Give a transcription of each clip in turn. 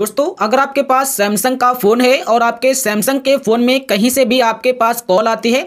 दोस्तों अगर आपके पास सैमसंग का फ़ोन है और आपके सैमसंग के फ़ोन में कहीं से भी आपके पास कॉल आती है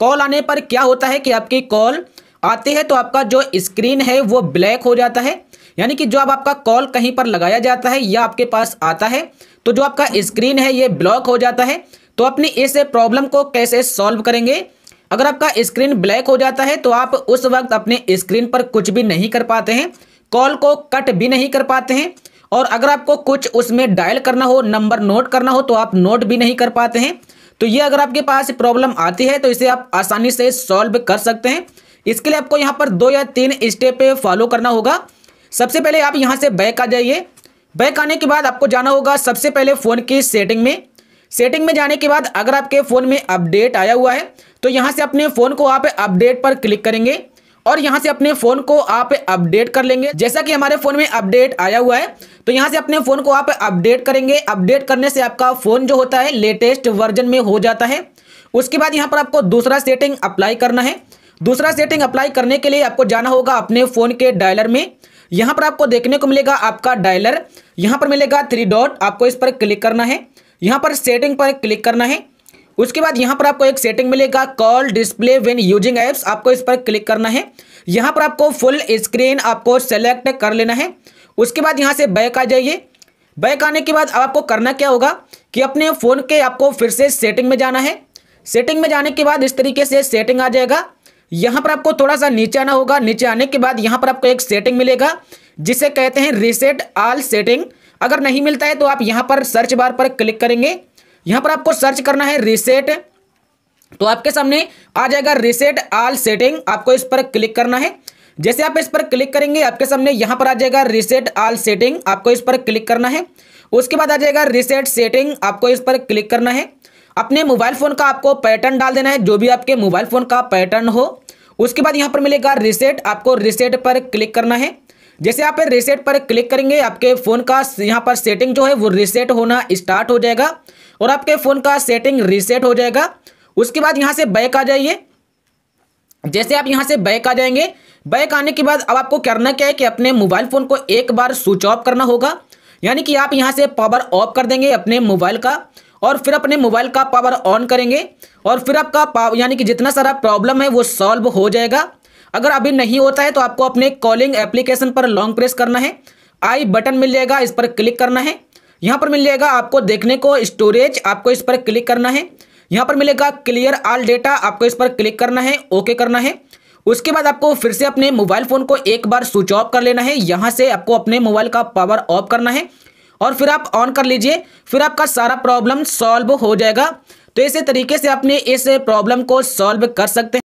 कॉल आने पर क्या होता है कि आपकी कॉल आते हैं तो आपका जो स्क्रीन है वो ब्लैक हो जाता है यानी कि जो अब आपका कॉल कहीं पर लगाया जाता है या आपके पास आता है तो जो आपका स्क्रीन है ये ब्लॉक हो जाता है तो अपनी इस प्रॉब्लम को कैसे सॉल्व करेंगे अगर आपका स्क्रीन ब्लैक हो जाता है तो आप उस वक्त अपने स्क्रीन पर कुछ भी नहीं कर पाते हैं कॉल को कट भी नहीं कर पाते हैं और अगर आपको कुछ उसमें डायल करना हो नंबर नोट करना हो तो आप नोट भी नहीं कर पाते हैं तो ये अगर आपके पास प्रॉब्लम आती है तो इसे आप आसानी से सॉल्व कर सकते हैं इसके लिए आपको यहाँ पर दो या तीन स्टेप फॉलो करना होगा सबसे पहले आप यहाँ से बैक आ जाइए बैक आने के बाद आपको जाना होगा सबसे पहले फ़ोन की सेटिंग में सेटिंग में जाने के बाद अगर आपके फ़ोन में अपडेट आया हुआ है तो यहाँ से अपने फ़ोन को आप अपडेट पर क्लिक करेंगे और यहाँ से अपने फोन को आप अपडेट कर लेंगे जैसा कि हमारे फोन में अपडेट आया हुआ है तो यहाँ से अपने फोन को आप अपडेट करेंगे अपडेट करने से आपका फोन जो होता है लेटेस्ट वर्जन में हो जाता है उसके बाद यहाँ पर आपको दूसरा सेटिंग अप्लाई करना है दूसरा सेटिंग अप्लाई करने के लिए आपको जाना होगा अपने फ़ोन के डायलर में यहाँ पर आपको देखने को मिलेगा आपका डायलर यहाँ पर मिलेगा थ्री डॉट आपको इस पर क्लिक करना है यहाँ पर सेटिंग पर क्लिक करना है उसके बाद यहां पर आपको एक सेटिंग मिलेगा call display when using apps आपको इस पर क्लिक करना है यहां पर आपको फुल स्क्रीन आपको सेलेक्ट कर लेना है उसके बाद यहाँ से बैक आ जाइए बैक आने के बाद अब आपको करना क्या होगा कि अपने फ़ोन के आपको फिर से सेटिंग में जाना है सेटिंग में जाने के बाद इस तरीके से सेटिंग आ जाएगा यहाँ पर आपको थोड़ा सा नीचे आना होगा नीचे आने के बाद यहाँ पर आपको एक सेटिंग मिलेगा जिसे कहते हैं रिसेट आल सेटिंग अगर नहीं मिलता है तो आप यहाँ पर सर्च बार पर क्लिक करेंगे यहां पर आपको सर्च करना है रिसेट तो आपके सामने आ जाएगा रिसेट आल सेटिंग आपको इस पर क्लिक करना है जैसे आप इस पर क्लिक करेंगे आपके सामने यहां पर आ जाएगा रिसेट आल सेटिंग आपको इस पर क्लिक करना है उसके बाद आ जाएगा रिसेट सेटिंग आपको इस पर क्लिक करना है अपने मोबाइल फ़ोन का आपको पैटर्न डाल देना है जो भी आपके मोबाइल फ़ोन का पैटर्न हो उसके बाद यहां पर मिलेगा रिसेट आपको रिसेट पर क्लिक करना है जैसे आप रिसेट पर क्लिक करेंगे आपके फ़ोन का यहाँ पर सेटिंग जो है वो रिसेट होना स्टार्ट हो जाएगा और आपके फ़ोन का सेटिंग रीसेट हो जाएगा उसके बाद यहाँ से बैक आ जाइए जैसे आप यहाँ से बैक आ जाएंगे बैक आने के बाद अब आपको करना क्या है कि अपने मोबाइल फ़ोन को एक बार स्विच ऑफ करना होगा यानी कि आप यहाँ से पावर ऑफ कर देंगे अपने मोबाइल का और फिर अपने मोबाइल का पावर ऑन करेंगे और फिर आपका यानी कि जितना सारा प्रॉब्लम है वो सॉल्व हो जाएगा अगर अभी नहीं होता है तो आपको अपने कॉलिंग एप्लीकेशन पर लॉन्ग प्रेस करना है आई बटन मिल जाएगा इस पर क्लिक करना है यहाँ पर मिल जाएगा आपको देखने को स्टोरेज आपको इस पर क्लिक करना है यहाँ पर मिलेगा क्लियर ऑल डेटा आपको इस पर क्लिक करना है ओके करना है उसके बाद आपको फिर से अपने मोबाइल फ़ोन को एक बार स्विच ऑफ कर लेना है यहाँ से आपको अपने मोबाइल का पावर ऑफ करना है और फिर आप ऑन कर लीजिए फिर आपका सारा प्रॉब्लम सॉल्व हो जाएगा तो इसी तरीके से अपने इस प्रॉब्लम को सॉल्व कर सकते हैं